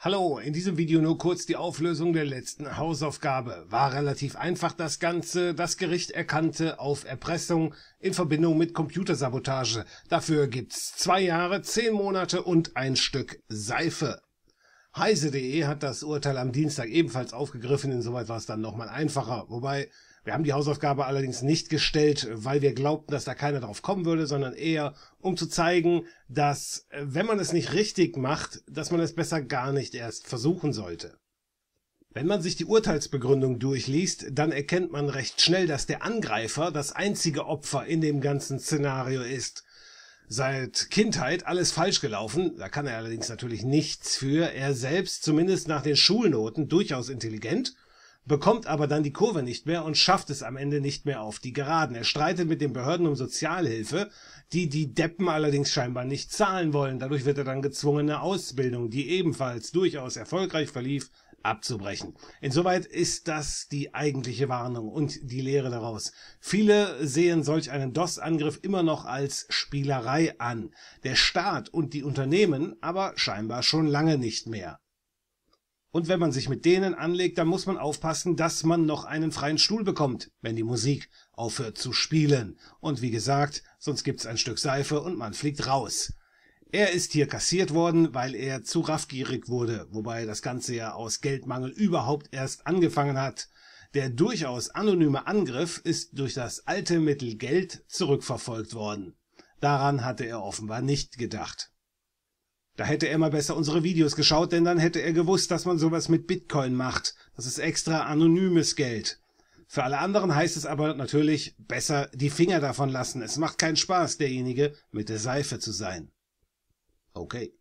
Hallo, in diesem Video nur kurz die Auflösung der letzten Hausaufgabe. War relativ einfach das Ganze, das Gericht erkannte auf Erpressung in Verbindung mit Computersabotage. Dafür gibt's zwei Jahre, zehn Monate und ein Stück Seife. Heise.de hat das Urteil am Dienstag ebenfalls aufgegriffen, insoweit war es dann nochmal einfacher, wobei wir haben die Hausaufgabe allerdings nicht gestellt, weil wir glaubten, dass da keiner drauf kommen würde, sondern eher, um zu zeigen, dass, äh, wenn man es nicht richtig macht, dass man es besser gar nicht erst versuchen sollte. Wenn man sich die Urteilsbegründung durchliest, dann erkennt man recht schnell, dass der Angreifer das einzige Opfer in dem ganzen Szenario ist. Seit Kindheit alles falsch gelaufen, da kann er allerdings natürlich nichts für, er selbst zumindest nach den Schulnoten durchaus intelligent bekommt aber dann die Kurve nicht mehr und schafft es am Ende nicht mehr auf die Geraden. Er streitet mit den Behörden um Sozialhilfe, die die Deppen allerdings scheinbar nicht zahlen wollen. Dadurch wird er dann gezwungen, eine Ausbildung, die ebenfalls durchaus erfolgreich verlief, abzubrechen. Insoweit ist das die eigentliche Warnung und die Lehre daraus. Viele sehen solch einen DOS-Angriff immer noch als Spielerei an. Der Staat und die Unternehmen aber scheinbar schon lange nicht mehr. Und wenn man sich mit denen anlegt, dann muss man aufpassen, dass man noch einen freien Stuhl bekommt, wenn die Musik aufhört zu spielen. Und wie gesagt, sonst gibt's ein Stück Seife und man fliegt raus. Er ist hier kassiert worden, weil er zu raffgierig wurde, wobei das Ganze ja aus Geldmangel überhaupt erst angefangen hat. Der durchaus anonyme Angriff ist durch das alte Mittel Geld zurückverfolgt worden. Daran hatte er offenbar nicht gedacht. Da hätte er mal besser unsere Videos geschaut, denn dann hätte er gewusst, dass man sowas mit Bitcoin macht. Das ist extra anonymes Geld. Für alle anderen heißt es aber natürlich, besser die Finger davon lassen. Es macht keinen Spaß, derjenige mit der Seife zu sein. Okay.